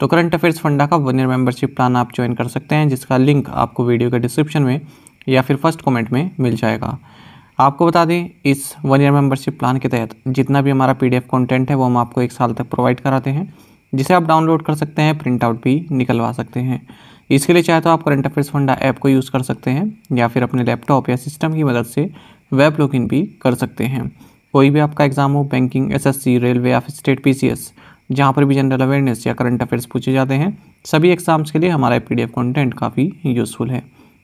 तो current affairs funda का one year membership plan आप ज्वाइन कर सकते हैं जिसका लिंक आपको वीडियो के डिस्क्रिप्शन में या फिर फर्स्ट कमेंट में मिल जाएगा आपको बता दें इस वन ईयर मेंबरशिप प्लान के तहत जितना भी हमारा पी कंटेंट है वो हम आपको एक साल तक प्रोवाइड कराते हैं जिसे आप डाउनलोड कर सकते हैं प्रिंट आउट भी निकलवा सकते हैं इसके लिए चाहे तो आप करंट अफेयर्स फंडा ऐप को यूज़ कर सकते हैं या फिर अपने लैपटॉप या सिस्टम की मदद से वेब लॉगिन भी कर सकते हैं कोई भी आपका एग्ज़ाम हो बैंकिंग एसएससी रेलवे या फिर स्टेट पीसीएस जहाँ पर भी जनरल अवेयरनेस या करंट अफेयर्स पूछे जाते हैं सभी एग्जाम्स के लिए हमारा पीडीएफ कंटेंट काफ़ी यूज़फुल है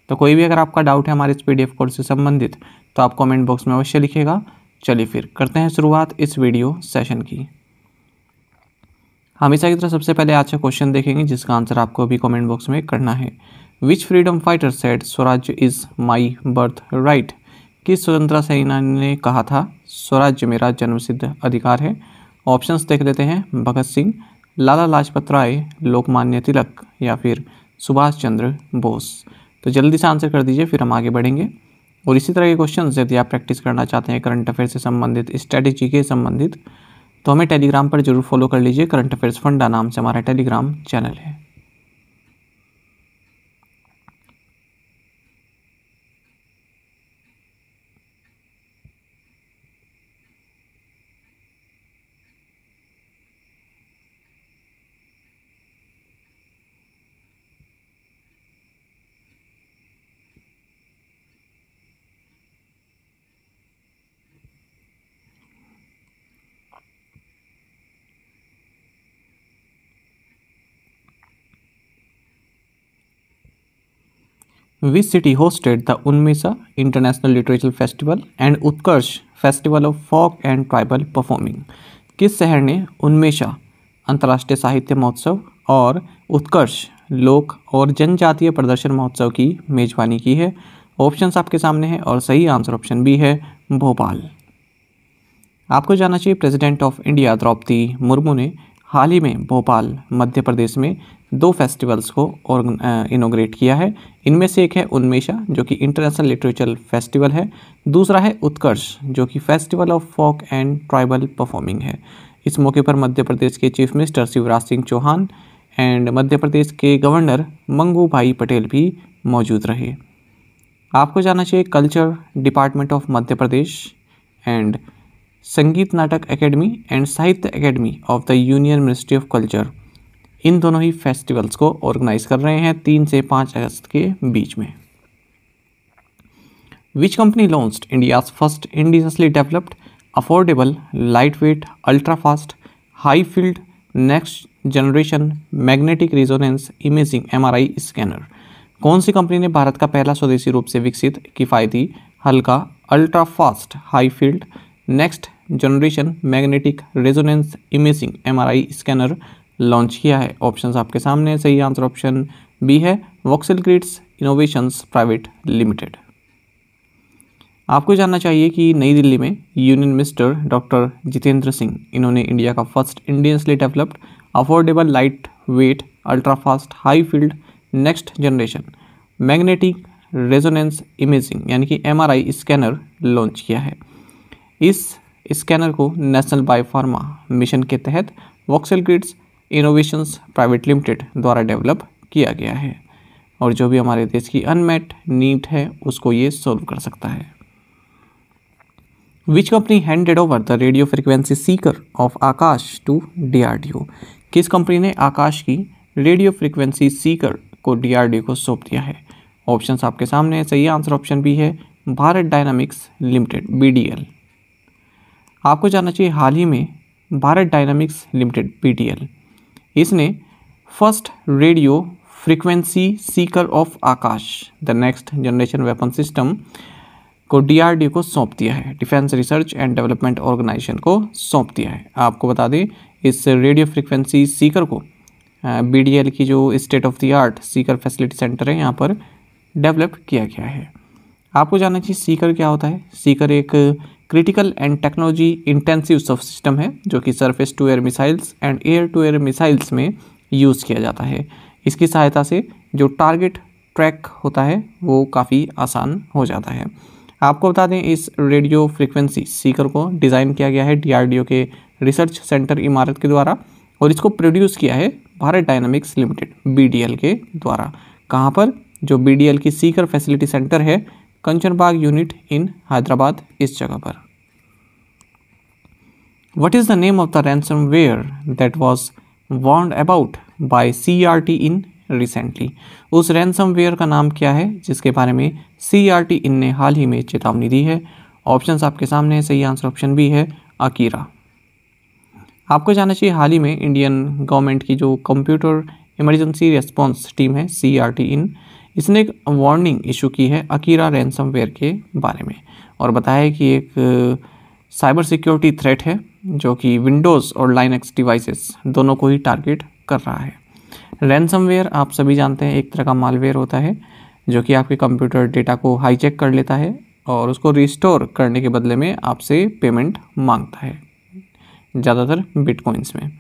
तो कोई भी अगर आपका डाउट है हमारे इस पी कोर्स से संबंधित तो आप कॉमेंट बॉक्स में अवश्य लिखेगा चलिए फिर करते हैं शुरुआत इस वीडियो सेशन की हमेशा की तरह सबसे पहले आज का क्वेश्चन देखेंगे जिसका आंसर आपको अभी कमेंट बॉक्स में करना है which freedom fighter set Swarajya is my birthright किस स्वतंत्रता सेनानी ने कहा था स्वराज्य मेरा जन्मसिद्ध अधिकार है ऑप्शंस देख लेते हैं भगत सिंह लाला लाजपत राय लोकमान्य तिलक या फिर सुभाष चंद्र बोस तो जल्दी से आंसर कर दीजिए फिर हम आगे बढ़ेंगे और इसी तरह के क्वेश्चन यदि आप प्रैक्टिस करना चाहते हैं करंट अफेयर से संबंधित स्ट्रैटेजी के संबंधित तो हमें टेलीग्राम पर जरूर फॉलो कर लीजिए करंट अफेयर्स फंडा नाम से हमारा टेलीग्राम चैनल है which city hosted the Unmisa international literature festival and Utkarsh festival of folk and tribal performing किस शहर ने उन्मेषा अंतर्राष्ट्रीय साहित्य महोत्सव और उत्कर्ष लोक और जनजातीय प्रदर्शन महोत्सव की मेजबानी की है ऑप्शंस आपके सामने हैं और सही आंसर ऑप्शन बी है भोपाल आपको जानना चाहिए president of India Droupadi Murmu ने हाल ही में भोपाल मध्य प्रदेश में दो फेस्टिवल्स को इनोग्रेट किया है इनमें से एक है उन्मेषा जो कि इंटरनेशनल लिटरेचर फेस्टिवल है दूसरा है उत्कर्ष जो कि festival of folk and tribal performing है इस मौके पर मध्य प्रदेश के chief minister Shivraj Singh Chouhan and Madhya Pradesh के गवर्नर मंगू भाई पटेल भी मौजूद रहे आपको जाना चाहिए culture department of Madhya Pradesh and Sangeet Natak academy and Sahitya academy of the union ministry of culture इन दोनों ही फेस्टिवल्स को ऑर्गेनाइज कर रहे हैं तीन से पाँच अगस्त के बीच में which company launched India's first indigenously developed affordable lightweight ultra fast high field next generation magnetic resonance imaging MRI scanner कौन सी कंपनी ने भारत का पहला स्वदेशी रूप से विकसित किफ़ायती हल्का ultra fast high field next generation magnetic resonance imaging MRI scanner launch किया है ऑप्शंस आपके सामने सही आंसर ऑप्शन बी है Voxelgrids innovations private limited आपको जानना चाहिए कि नई दिल्ली में union minister doctor Jitendra Singh इन्होंने इंडिया का first indigenously developed affordable lightweight ultrafast high field next generation magnetic resonance imaging यानी कि एम स्कैनर लॉन्च किया है इस स्कैनर को नेशनल बायोफार्मा मिशन के तहत Voxelgrids innovations private limited द्वारा डेवलप किया गया है और जो भी हमारे देश की अनमेट नीड है उसको ये सॉल्व कर सकता है which company handed over the radio frequency seeker of Akash to D किस कंपनी ने आकाश की रेडियो फ्रिक्वेंसी सीकर को डी को सौंप दिया है ऑप्शन आपके सामने है सही आंसर ऑप्शन भी है भारत डायनामिक्स लिमिटेड बी आपको जानना चाहिए हाल ही में भारत डायनामिक्स लिमिटेड बी इसने first radio frequency seeker of Akash the next generation weapon system को डीआरडीओ को सौंप दिया है defence research and development organisation को सौंप दिया है आपको बता दें इस रेडियो फ्रीक्वेंसी सीकर को बी की जो state of the art seeker facility centre है यहाँ पर डेवलप किया गया है आपको जानना चाहिए सीकर क्या होता है सीकर एक critical and technology intensive subsystem है जो कि surface to air missiles and air to air missiles में यूज़ किया जाता है इसकी सहायता से जो टारगेट ट्रैक होता है वो काफ़ी आसान हो जाता है आपको बता दें इस रेडियो फ्रिक्वेंसी सीकर को डिज़ाइन किया गया है डी के रिसर्च सेंटर इमारत के द्वारा और इसको प्रोड्यूस किया है भारत डायनामिक्स लिमिटेड बी के द्वारा कहाँ पर जो बी की सीकर फैसिलिटी सेंटर है कंचन बाग यूनिट इन हैदराबाद इस जगह पर what is the name of the ransomware that was warned about by C R T in recently उस रैंसम वेयर का नाम क्या है जिसके बारे में सी आर टी इन ने हाल ही में चेतावनी दी है ऑप्शन आपके सामने है सही आंसर ऑप्शन बी है अकीरा आपको जानना चाहिए हाल ही में इंडियन गवर्नमेंट की जो कंप्यूटर इमरजेंसी रेस्पॉन्स टीम है सी आर टी इन इसने एक वार्निंग इशू की है अकीरा रैनसम के बारे में और बताया कि एक साइबर सिक्योरिटी थ्रेट है जो कि विंडोज़ और लाइनक्स डिवाइसेस दोनों को ही टारगेट कर रहा है रैनसम आप सभी जानते हैं एक तरह का मालवेयर होता है जो कि आपके कंप्यूटर डेटा को हाईचेक कर लेता है और उसको रिस्टोर करने के बदले में आपसे पेमेंट मांगता है ज़्यादातर बिटकॉइंस में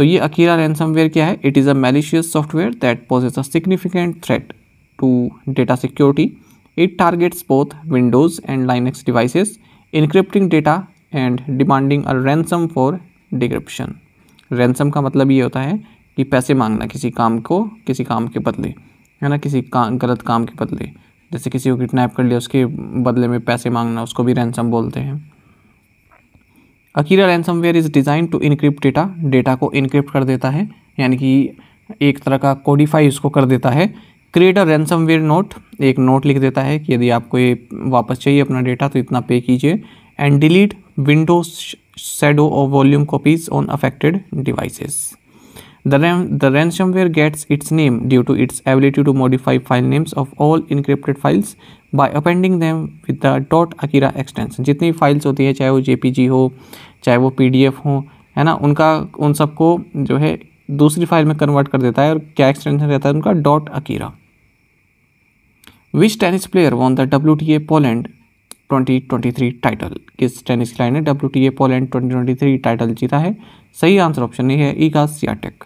तो ये अकीरा रैनसमवेयर क्या है it is a malicious software that poses a significant threat to data security targets targets Windows and Linux devices encrypting data and demanding a ransom for decryption ransom का मतलब ये होता है कि पैसे मांगना किसी काम को किसी काम के बदले है ना किसी का गलत काम के बदले जैसे किसी को किडनैप कर लिया उसके बदले में पैसे मांगना उसको भी रैनसम बोलते हैं Akira ransomware is designed to encrypt data data को इनक्रिप्ट कर देता है यानी कि एक तरह का कोडिफाई उसको कर देता है क्रिएट अ रैनसमवेयर नोट एक नोट लिख देता है कि यदि आपको ये वापस चाहिए अपना डेटा तो इतना पे कीजिए एंड डिलीट विंडोज शेडो और volume copies on affected devices The, ram the ransomware gets its name due to its ability to modify file names of all encrypted files by appending them with the dot akira extension. जितनी files होती है चाहे वो जी हो चाहे वो P D F हो है ना उनका उन सबको जो है दूसरी फाइल में कन्वर्ट कर देता है और क्या एक्सटेंशन रहता है उनका dot Akira which tennis player won the W T A Poland twenty twenty three title किस टेनिस खिलाड़ी ने W T A Poland twenty twenty three title जीता है सही आंसर ऑप्शन ये है ईगा सियाटेक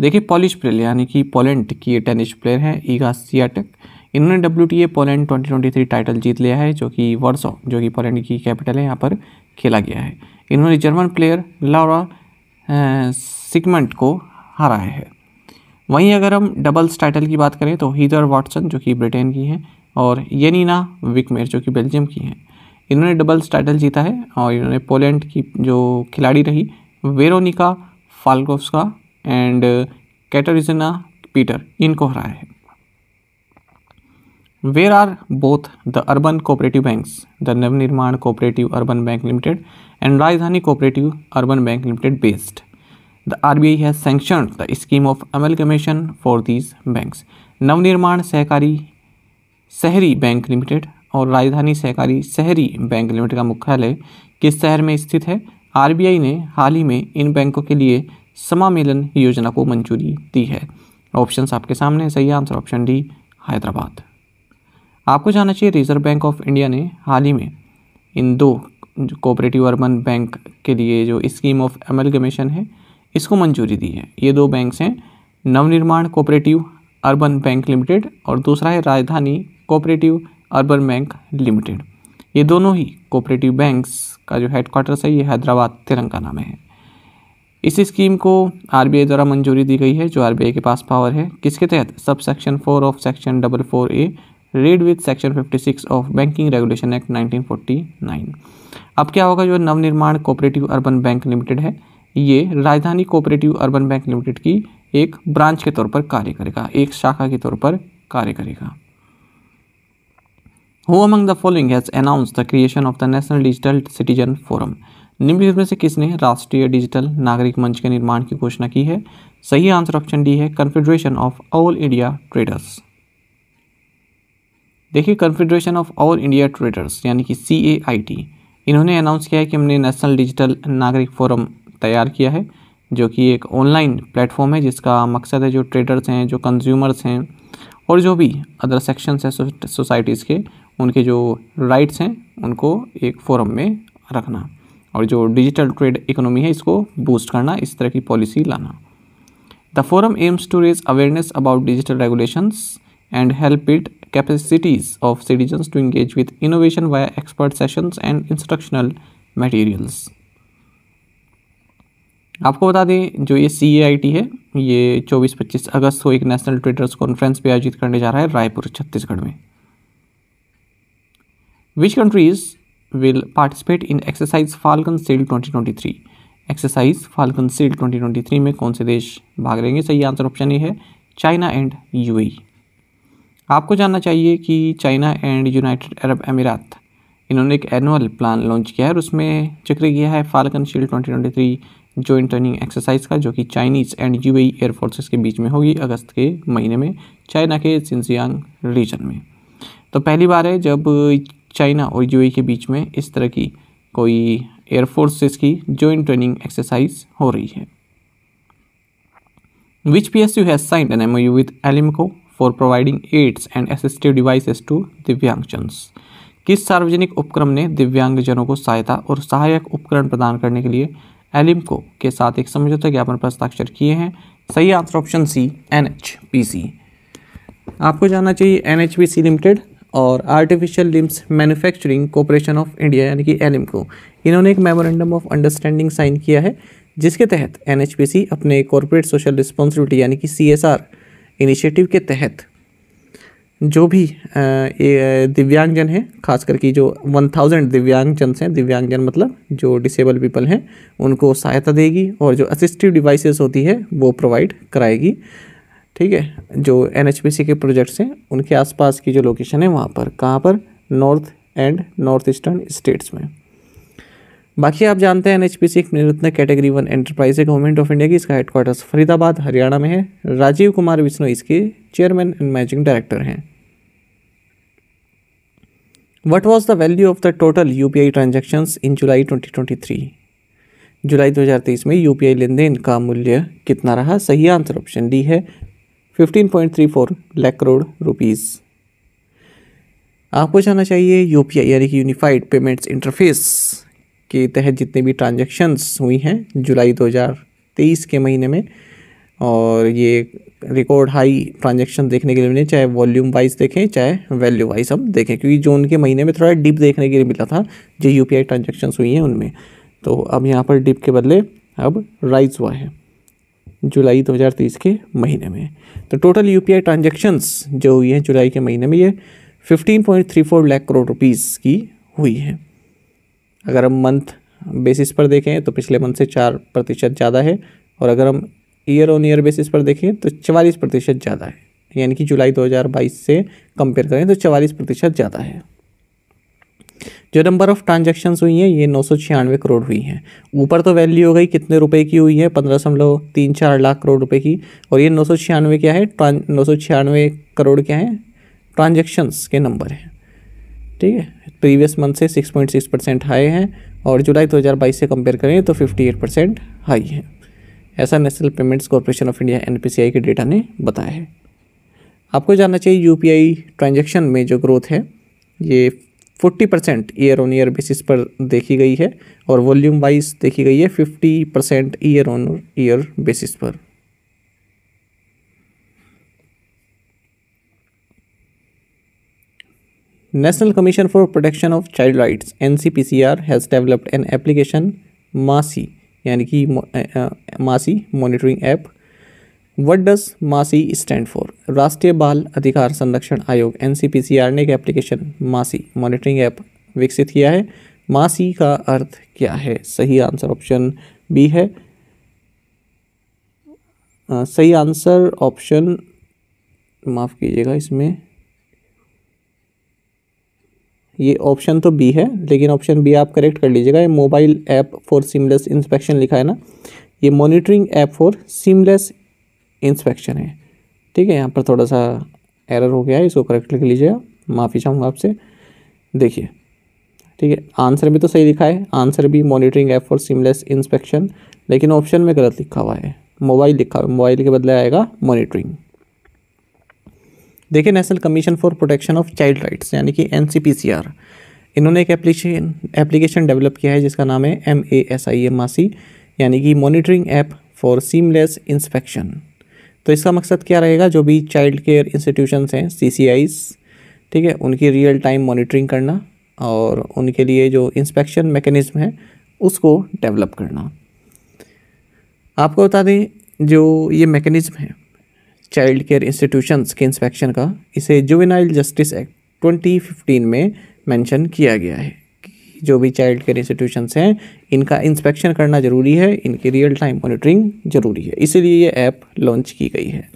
देखिए पॉलिश प्लेयर यानी कि पोलैंड की टेनिस प्लेयर हैं ईगा सियाटक इन्होंने W T A Poland twenty twenty three title जीत लिया है जो कि वर्सो जो कि पोलैंड की कैपिटल है यहाँ पर खेला गया है इन्होंने जर्मन प्लेयर लॉरा सिगमेंट को हराया है वहीं अगर हम डबल्स टाइटल की बात करें तो हीदर वाटसन जो कि ब्रिटेन की हैं और यनीना विकमेर जो कि बेल्जियम की हैं इन्होंने डबल्स टाइटल जीता है और इन्होंने पोलैंड की जो खिलाड़ी रही वेरोनिका का एंड कैटरिजना पीटर इनको हराया है where are both the urban cooperative banks the Navnirman cooperative urban bank limited and Rajdhani cooperative urban bank limited based the R B I has sanction the scheme of commission for these banks Navnirman सहकारी शहरी bank limited और राजधानी सहकारी शहरी bank limited का मुख्यालय किस शहर में स्थित है आर बी आई ने हाल ही में इन बैंकों के लिए समामेलन योजना को मंजूरी दी है ऑप्शन आपके सामने सही आंसर ऑप्शन डी हैदराबाद आपको जानना चाहिए रिजर्व बैंक ऑफ इंडिया ने हाल ही में इन दो कोऑपरेटिव अर्बन बैंक के लिए जो स्कीम ऑफ एमलगमेशन है इसको मंजूरी दी है ये दो बैंक्स हैं नवनिर्माण कोऑपरेटिव अर्बन बैंक लिमिटेड और दूसरा है राजधानी कोऑपरेटिव अर्बन बैंक लिमिटेड ये दोनों ही कोऑपरेटिव बैंक्स का जो हेडक्वार्टर्स है ये हैदराबाद तेलंगाना में है इस स्कीम को आरबीआई द्वारा मंजूरी दी गई है जो आरबीआई के पास पावर है किसके तहत sub section four of section double four A read with section fifty six of banking regulation act nineteen forty nine अब क्या होगा जो नवनिर्माण कोऑपरेटिव अर्बन बैंक लिमिटेड है ये राजधानी कोऑपरेटिव अर्बन बैंक लिमिटेड की एक ब्रांच के तौर पर कार्य करेगा एक शाखा के तौर पर कार्य करेगा who among the following has announce the creation of the national digital citizen forum निम्नलिखित में से किसने राष्ट्रीय डिजिटल नागरिक मंच के निर्माण की घोषणा की है सही आंसर ऑप्शन डी है confederation of all India traders देखिए confederation of all India traders यानी कि सी ए आई टी इन्होंने अनाउंस किया है कि हमने नेशनल डिजिटल नागरिक फोरम तैयार किया है जो कि एक ऑनलाइन प्लेटफॉर्म है जिसका मकसद है जो ट्रेडर्स हैं जो कंज्यूमर्स हैं और जो भी अदर सेक्शंस हैं सोसाइटीज़ के उनके जो राइट्स हैं उनको एक फोरम में रखना और जो डिजिटल ट्रेड इकोनॉमी है इसको बूस्ट करना इस तरह की पॉलिसी लाना the forum aims to raise awareness about digital regulations and help it capacities of citizens to engage with innovation via expert sessions and instructional materials. आपको बता दें जो ये सी ए आई टी है ये 24-25 अगस्त को एक नेशनल ट्रेडर्स कॉन्फ्रेंस भी आयोजित करने जा रहा है रायपुर छत्तीसगढ़ में which countries will participate in exercise Falcon shield 2023 exercise falcon shield 2023 में कौन से देश भाग लेंगे सही आंसर ऑप्शन ए है चाइना एंड यूएई आपको जानना चाहिए कि चाइना एंड यूनाइटेड अरब अमीरात इन्होंने एक एनुअल प्लान लॉन्च किया है और उसमें जिक्र किया है Falcon Shield twenty twenty three joint training exercise का जो कि चाइनीज़ एंड यू एयरफोर्सेस के बीच में होगी अगस्त के महीने में चाइना के सिंसियांग रीजन में तो पहली बार है जब चाइना और यू के बीच में इस तरह की कोई एयरफोर्सेस की जॉइंट ट्रेनिंग एक्सरसाइज हो रही है which P S U has signed an M U with ALIMCO for providing aids and assistive devices to divyangjan किस सार्वजनिक उपक्रम ने दिव्यांगजनों को सहायता और सहायक उपकरण प्रदान करने के लिए एलिमको के साथ एक समझौता ज्ञापन पर हस्ताक्षर किए हैं सही answer option C N H P C आपको जानना चाहिए N H P C limited और artificial limbs manufacturing corporation of India यानी कि एन को इन्होंने एक मेमोरेंडम ऑफ अंडरस्टैंडिंग साइन किया है जिसके तहत एन अपने कॉरपोरेट सोशल रिस्पॉन्सिबिलिटी यानी कि सी इनिशिएटिव के तहत जो भी दिव्यांगजन हैं खास करके जो वन थाउजेंड दिव्यांगजन हैं दिव्यांगजन मतलब जो डिसेबल पीपल हैं उनको सहायता देगी और जो असिस्टिव डिवाइसेस होती है वो प्रोवाइड कराएगी ठीक है जो एन के प्रोजेक्ट्स हैं उनके आसपास की जो लोकेशन है वहाँ पर कहाँ पर north and north eastern states में बाकी आप जानते हैं एन एक निरुत्न कैटेगरी वन एंटरप्राइज है गवर्नमेंट ऑफ इंडिया की इसका हेडक्वार्टर्स फरीदाबाद हरियाणा में है राजीव कुमार विष्णु इसके चेयरमैन एंड मैनेजिंग डायरेक्टर हैं what was the value of the total U P in July twenty twenty three जुलाई दो हज़ार तेईस में यू पी आई लेन देन का मूल्य कितना रहा सही आंसर ऑप्शन डी है 15.34 लाख करोड़ रुपीस आपको जाना चाहिए यू यानी कि यूनिफाइड पेमेंट्स इंटरफेस के तहत जितने भी ट्रांजेक्शन्स हुई हैं जुलाई 2023 के महीने में और ये रिकॉर्ड हाई ट्रांजेक्शन देखने के लिए मिले चाहे वॉल्यूम वाइज देखें चाहे वैल्यू वाइज हम देखें क्योंकि जून के महीने में थोड़ा डिप देखने के लिए मिला था जो यू पी ट्रांजेक्शन्स हुई हैं उनमें तो अब यहाँ पर डिप के बदले अब राइज हुआ है जुलाई 2023 के महीने में तो टोटल यू पी ट्रांजेक्शन्स जो हुई हैं जुलाई के महीने में ये 15.34 लाख करोड़ रुपीज़ की हुई है अगर हम मंथ बेसिस पर देखें तो पिछले मंथ से चार प्रतिशत ज़्यादा है और अगर हम ईयर ऑन ईयर बेसिस पर देखें तो चवालीस प्रतिशत ज़्यादा है यानी कि जुलाई दो से कंपेयर करें तो चवालीस प्रतिशत ज़्यादा है जो नंबर ऑफ़ ट्रांजेक्शन हुई हैं ये नौ सौ छियानवे करोड़ हुई हैं ऊपर तो वैल्यू हो गई कितने रुपए की हुई है पंद्रह दशमलव तीन चार लाख करोड़ रुपए की और ये नौ सौ छियानवे क्या है नौ सौ छियानवे करोड़ क्या है ट्रांजेक्शन्स के नंबर हैं ठीक है प्रीवियस मंथ से six point six percent high है और जुलाई दो हज़ार बाईस से कंपेयर करें तो फिफ्टी एट परसेंट हाई है ऐसा national payments corporation of India एन के डेटा ने बताया है आपको जानना चाहिए यू ट्रांजेक्शन में जो ग्रोथ है ये forty percent year on year basis पर देखी गई है और वॉल्यूम वाइज देखी गई है fifty percent year on year basis पर national commission for protection of child rights NCPCR has developed an application MASI यानी कि MASI monitoring app what does MASI stand for राष्ट्रीय बाल अधिकार संरक्षण आयोग एन ने एक एप्लीकेशन मासी मॉनिटरिंग ऐप विकसित किया है मासी का अर्थ क्या है सही आंसर ऑप्शन बी है आ, सही आंसर ऑप्शन माफ़ कीजिएगा इसमें ये ऑप्शन तो बी है लेकिन ऑप्शन बी आप करेक्ट कर लीजिएगा ये mobile app for seamless inspection लिखा है ना ये monitoring app for seamless inspection है ठीक है यहाँ पर थोड़ा सा एरर हो गया है इसको करेक्ट लिख लीजिएगा माफ़ी चाहूँगा आपसे देखिए ठीक है आंसर भी तो सही लिखा है आंसर भी monitoring app for seamless inspection लेकिन ऑप्शन में गलत लिखा हुआ है मोबाइल लिखा हुआ है मोबाइल के बदले आएगा मॉनिटरिंग देखिए national commission for protection of child rights यानी कि एन इन्होंने एक एप्लीकेशन एप्लीकेशन डेवलप किया है जिसका नाम है M A S I M यानी कि monitoring app for seamless inspection तो इसका मकसद क्या रहेगा जो भी चाइल्ड केयर इंस्टीट्यूशन हैं सी ठीक है उनकी रियल टाइम मॉनिटरिंग करना और उनके लिए जो इंस्पेक्शन मैकेनिज़्म है उसको डेवलप करना आपको बता दें जो ये मैकेनिज़्म है चाइल्ड केयर इंस्टीट्यूशंस के इंस्पेक्शन का इसे जुवेनाइल जस्टिस एक्ट 2015 में मेंशन किया गया है जो भी चाइल्ड केयर इंस्टीट्यूशन हैं इनका इंस्पेक्शन करना ज़रूरी है इनकी रियल टाइम मॉनिटरिंग ज़रूरी है इसीलिए ये ऐप लॉन्च की गई है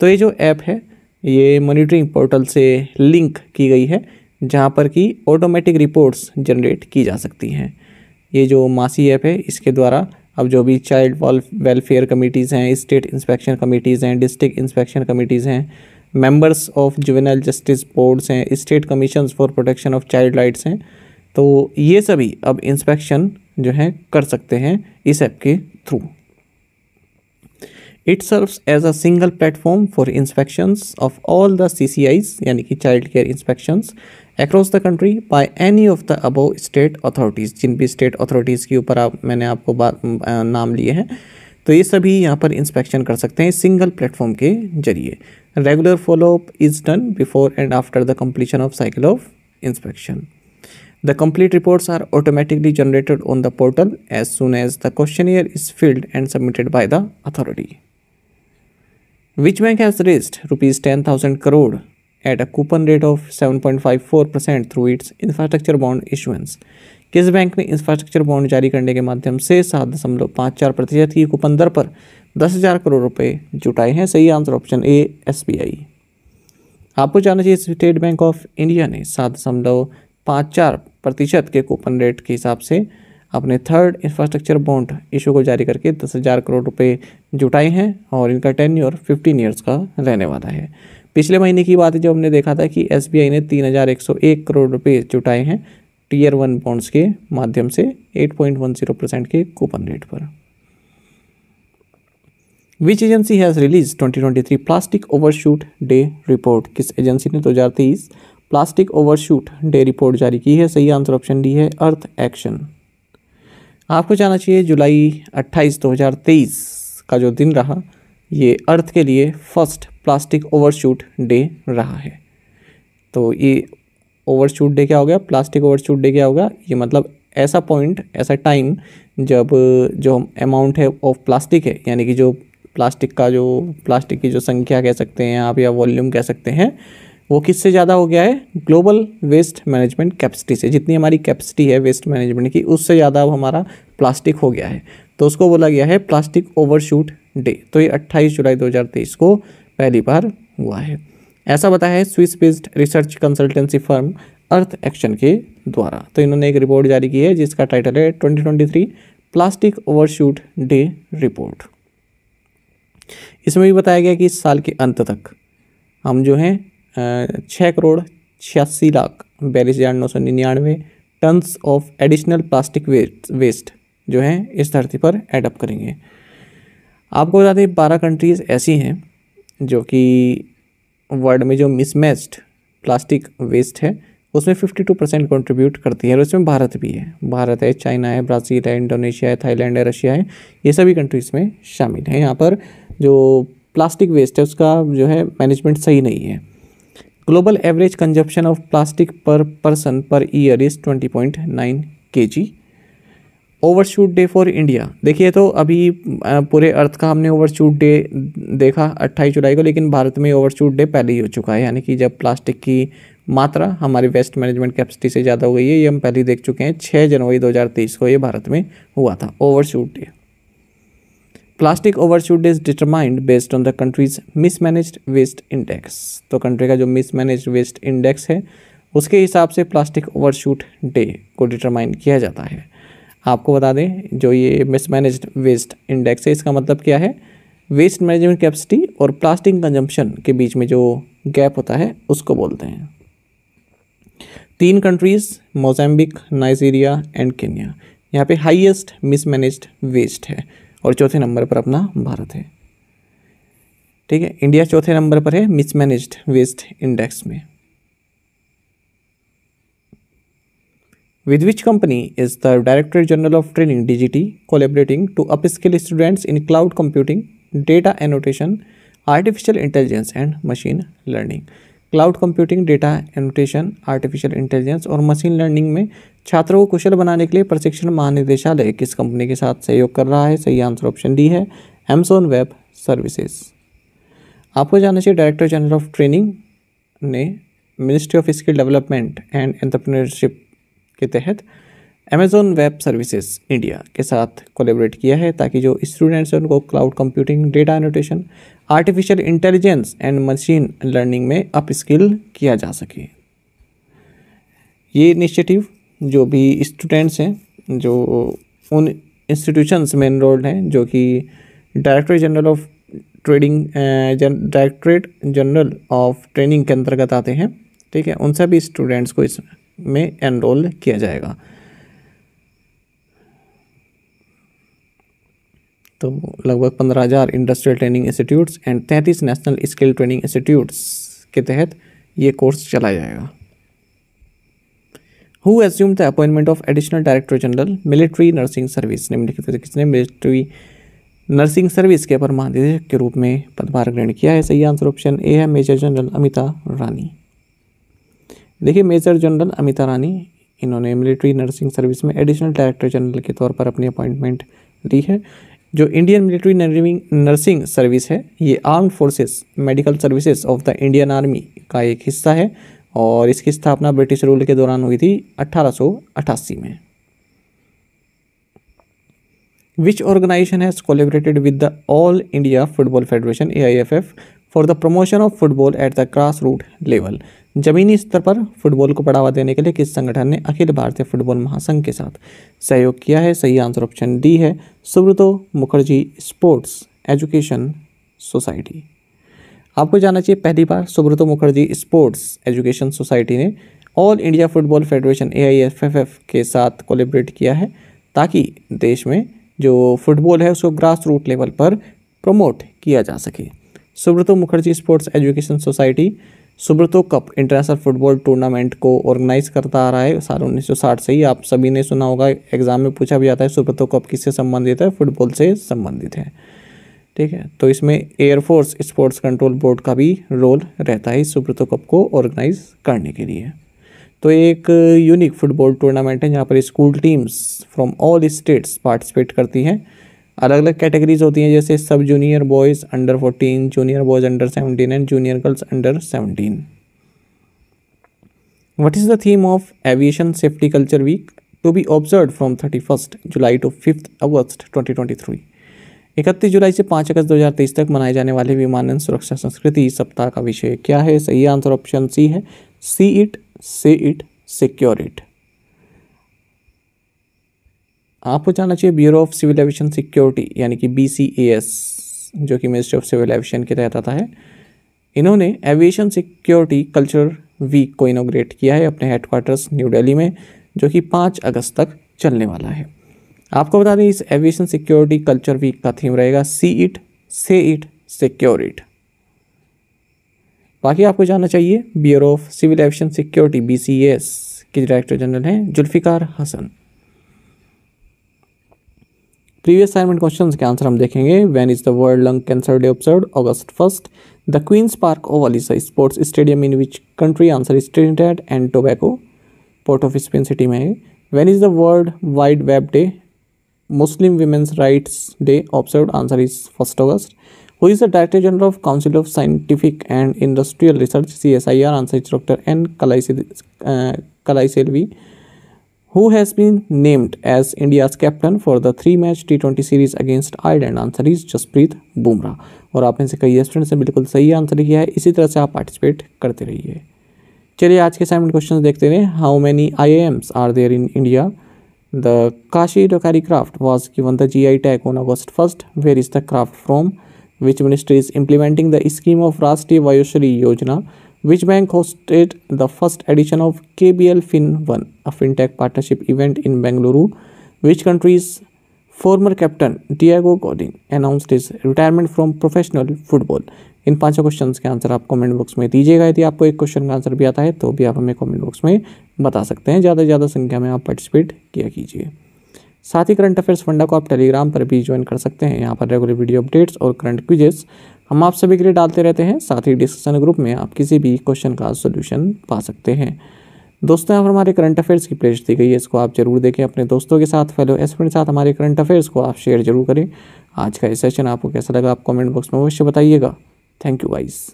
तो ये जो ऐप है ये मॉनिटरिंग पोर्टल से लिंक की गई है जहाँ पर कि ऑटोमेटिक रिपोर्ट्स जनरेट की जा सकती हैं ये जो मासी ऐप है इसके द्वारा अब जो भी चाइल्ड वेलफेयर कमेटीज़ हैं स्टेट इंस्पेक्शन कमेटीज़ हैं डिस्ट्रिक्ट इंस्पेक्शन कमेटीज़ हैं members of juvenile justice boards हैं state commission for protection of child rights हैं तो ये सभी अब इंस्पेक्शन जो है कर सकते हैं इस ऐप के through it serves as a single platform for inspections of all the CCIs यानी कि child care inspections across the country by any of the above state authorities जिन भी स्टेट अथॉरिटीज़ के ऊपर आप मैंने आपको बात नाम लिए हैं तो ये सभी यहाँ पर इंस्पेक्शन कर सकते हैं सिंगल प्लेटफॉर्म के जरिए regular follow up is done before and after the completion of cycle of inspection The complete reports are automatically generated on the portal as soon as the questionnaire is filled and submitted by the authority. Which bank has raised rupees ten thousand crore at a coupon rate of seven point five four percent through its infrastructure bond issuance? किस bank ने infrastructure bond जारी करने के माध्यम से सात दशमलव पाँच चार प्रतिशत की कूपन दर पर दस हज़ार करोड़ रुपए जुटाए हैं सही आंसर ऑप्शन ए एसबीआई आपको जानना चाहिए स्टेट बैंक ऑफ इंडिया ने सात दशमलव पाँच चार प्रतिशत के कूपन रेट के हिसाब से अपने थर्ड इंफ्रास्ट्रक्चर बॉन्ड इशू को जारी करके दस हज़ार करोड़ रुपए जुटाए हैं और इनका टेन ईयर फिफ्टीन ईयर्स का रहने वाला है पिछले महीने की बात है जब हमने देखा था कि एस ने तीन करोड़ रुपये जुटाए हैं टीयर वन बॉन्ड्स के माध्यम से एट के कूपन रेट पर which agency has release 2023 twenty three plastic overshoot day report किस एजेंसी ने दो 2023 प्लास्टिक ओवरशूट डे रिपोर्ट जारी की है सही आंसर ऑप्शन डी है अर्थ एक्शन आपको जाना चाहिए जुलाई 28 2023 का जो दिन रहा ये अर्थ के लिए फर्स्ट प्लास्टिक ओवरशूट डे रहा है तो ये ओवरशूट डे क्या हो गया प्लास्टिक ओवरशूट डे क्या होगा ये मतलब ऐसा पॉइंट ऐसा टाइम जब जो अमाउंट है ऑफ प्लास्टिक है यानी कि जो प्लास्टिक का जो प्लास्टिक की जो संख्या कह सकते हैं आप या वॉल्यूम कह सकते हैं वो किससे ज़्यादा हो गया है ग्लोबल वेस्ट मैनेजमेंट कैपेसिटी से जितनी हमारी कैपेसिटी है वेस्ट मैनेजमेंट की उससे ज़्यादा अब हमारा प्लास्टिक हो गया है तो उसको बोला गया है प्लास्टिक ओवरशूट डे तो ये 28 जुलाई 2023 को पहली बार हुआ है ऐसा बताया है Swiss based research consultancy firm Earth Action के द्वारा तो इन्होंने एक रिपोर्ट जारी की है जिसका टाइटल है twenty plastic overshoot day report इसमें भी बताया गया कि इस साल के अंत तक हम जो हैं छः करोड़ छियासी लाख बयालीस हज़ार नौ सौ निन्यानवे tons of additional plastic waste waste जो है इस धरती पर एडअप करेंगे आपको बता दें बारह कंट्रीज़ ऐसी हैं जो कि वर्ल्ड में जो मिसमैच्ड प्लास्टिक वेस्ट है उसमें फिफ्टी टू परसेंट कॉन्ट्रीब्यूट करती है और उसमें भारत भी है भारत है चाइना है ब्राज़ील है इंडोनेशिया है थाईलैंड है रशिया है ये सभी कंट्रीज़ में शामिल हैं यहाँ पर जो प्लास्टिक वेस्ट है उसका जो है मैनेजमेंट सही नहीं है global average consumption of plastic per person per year is twenty point nine K G overshoot day for India देखिए तो अभी पूरे अर्थ का हमने ओवरशूट डे देखा 28 जुलाई को लेकिन भारत में ओवरशूट डे पहले ही हो चुका है यानी कि जब प्लास्टिक की मात्रा हमारी वेस्ट मैनेजमेंट कैपेसिटी से ज़्यादा हो गई है ये हम पहले ही देख चुके हैं छः जनवरी दो को ये भारत में हुआ था overshoot day plastic overshoot is determined based on the countries mismanaged waste index तो कंट्री का जो मिसमैनेज्ड वेस्ट इंडेक्स है उसके हिसाब से प्लास्टिक ओवरशूट डे को डिटरमाइन किया जाता है आपको बता दें जो ये मिसमैनेज्ड वेस्ट इंडेक्स है इसका मतलब क्या है वेस्ट मैनेजमेंट कैपेसिटी और प्लास्टिक कंजम्पशन के बीच में जो गैप होता है उसको बोलते हैं तीन countries Mozambique Nigeria and Kenya यहाँ पे हाईएस्ट मिसमैनेज्ड वेस्ट है और चौथे नंबर पर अपना भारत है ठीक है इंडिया चौथे नंबर पर है मिसमैनेज वेस्ट इंडेक्स में with which company is the director general of training DGT collaborating to upskill students in cloud computing data annotation artificial intelligence and machine learning cloud computing data annotation artificial intelligence और machine learning में छात्रों को कुशल बनाने के लिए प्रशिक्षण महानिदेशालय किस कंपनी के साथ सहयोग कर रहा है सही आंसर ऑप्शन डी है एमसोन वेब सर्विसेज आपको जानना चाहिए डायरेक्टर जनरल ऑफ ट्रेनिंग ने ministry of skill development and entrepreneurship के तहत अमेजोन वेब सर्विसेज इंडिया के साथ कोलेबरेट किया है ताकि जो स्टूडेंट्स हैं उनको cloud computing data annotation artificial intelligence and machine learning में अप स्किल किया जा सके ये इनिशिएटिव जो भी स्टूडेंट्स हैं जो उन इंस्टीट्यूशंस में इनरोल्ड हैं जो कि director general of trading directorate general of training के अंतर्गत आते हैं ठीक है उन सभी स्टूडेंट्स को इसमें एनरोल किया जाएगा तो लगभग पंद्रह हज़ार इंडस्ट्रियल ट्रेनिंग इंस्टीट्यूट्स एंड तैंतीस नेशनल स्किल ट्रेनिंग इंस्टीट्यूट्स के तहत ये कोर्स चलाया जाएगा who assume the appointment of additional director general military nursing service निम्नलिखित किसने मिलिट्री नर्सिंग सर्विस के अपर महानिदेशक के रूप में पदभार ग्रहण किया है सही आंसर ऑप्शन ए है मेजर जनरल अमिता रानी देखिए मेजर जनरल अमिता रानी इन्होंने मिलिट्री नर्सिंग सर्विस में एडिशनल डायरेक्टर जनरल के तौर पर अपनी अपॉइंटमेंट ली है जो इंडियन मिलिट्री नर्सिंग सर्विस है ये arm forces medical services of the Indian army का एक हिस्सा है और इसकी स्थापना ब्रिटिश रूल के दौरान हुई थी 1888 में which organization has collaborated with the All India Football Federation A I F F for the promotion of football at the grass root level जमीनी स्तर पर फुटबॉल को बढ़ावा देने के लिए किस संगठन ने अखिल भारतीय फुटबॉल महासंघ के साथ सहयोग किया है सही आंसर ऑप्शन डी है Subroto Mukherjee Sports Education Society आपको जाना चाहिए पहली बार Subroto Mukherjee Sports Education Society ने All India Football Federation A के साथ कोलेबरेट किया है ताकि देश में जो फुटबॉल है उसको ग्रास रूट लेवल पर प्रमोट किया जा सके Subroto Mukherjee Sports Education Society Subroto Cup international football tournament को ऑर्गेनाइज करता आ रहा है साल 1960 से ही आप सभी ने सुना होगा एग्जाम में पूछा भी जाता है सुब्रतो कप किससे संबंधित है फुटबॉल से संबंधित है ठीक है तो इसमें एयरफोर्स स्पोर्ट्स कंट्रोल बोर्ड का भी रोल रहता है सुब्रतो कप को ऑर्गेनाइज करने के लिए तो एक यूनिक फुटबॉल टूर्नामेंट है जहाँ पर school teams from all states participate करती हैं अलग अलग कैटेगरीज होती हैं जैसे सब junior boys under fourteen junior boys under seventeen and junior girls under seventeen what is the theme of aviation safety culture week to be observe from thirty first July to fifth August twenty twenty three इकतीस जुलाई से पाँच अगस्त दो हजार तेईस तक मनाए जाने वाले विमानन सुरक्षा संस्कृति सप्ताह का विषय क्या है सही आंसर ऑप्शन सी है see it say it secure it आपको जाना चाहिए bureau of civil aviation security यानी कि बी जो कि मिनिस्ट्री ऑफ सिविल एविएशन के तहत आता है इन्होंने एविएशन सिक्योरिटी कल्चर वीक को इनोग्रेट किया है अपने हेडक्वार्टर्स न्यू दिल्ली में जो कि पाँच अगस्त तक चलने वाला है आपको बता दें इस एविएशन सिक्योरिटी कल्चर वीक का थीम रहेगा see it say it secure it बाकी आपको जानना चाहिए bureau of civil aviation security B के डायरेक्टर जनरल हैं Zulfiqar Hasan previous assignment question के आंसर हम देखेंगे when is the world lung cancer day observe August first the Queen's Park Oval is a sports stadium in which country answer is Trinidad and Tobago Port of Spain city में है when is the World Wide Web day Muslim women's rights day observe answer is first August is who is of director general of council of scientific and industrial research csir answer is dr n kalaiselvi uh, Who has been named as India's captain for the three match T20 series against Ireland answer is Jasprit Bumrah और आपने से कई students ने बिल्कुल सही answer किया है इसी तरह से आप पार्टिसिपेट करते रहिए चलिए आज के असाइनमेंट क्वेश्चन देखते रहे how many AIIMS are there in India the Kashi डोकारी craft was given the G I tag on August first where is the craft from which ministry is implementing the scheme of Rashtriya Vayoshri योजना Which bank hosted the first edition of KBL Fin1, a fintech partnership event in Bengaluru? Which country's former captain Diego Godin announced his retirement from professional football? इन पांचों questions के answer आप comment box में दीजिएगा यदि आपको एक question का answer भी आता है तो भी आप हमें कमेंट बॉक्स में बता सकते हैं ज़्यादा से ज़्यादा संख्या में आप पार्टिसिपेट किया कीजिए साथ ही करंट अफेयर्स फंडा को आप टेलीग्राम पर भी ज्वाइन कर सकते हैं यहाँ पर रेगुलर वीडियो अपडेट्स और करंट क्विजेस हम आप सभी के लिए डालते रहते हैं साथ ही डिस्कशन ग्रुप में आप किसी भी क्वेश्चन का सोल्यूशन पा सकते हैं दोस्तों यहाँ पर हमारे करंट अफेयर्स की प्लेज दी गई है इसको आप जरूर देखें अपने दोस्तों के साथ एस फ्रेंड के साथ हमारे करंट अफेयर्स को आप शेयर जरूर करें आज का ये सेशन आपको कैसा लगा आप कमेंट बॉक्स में अवश्य बताइएगा थैंक यू वाइज़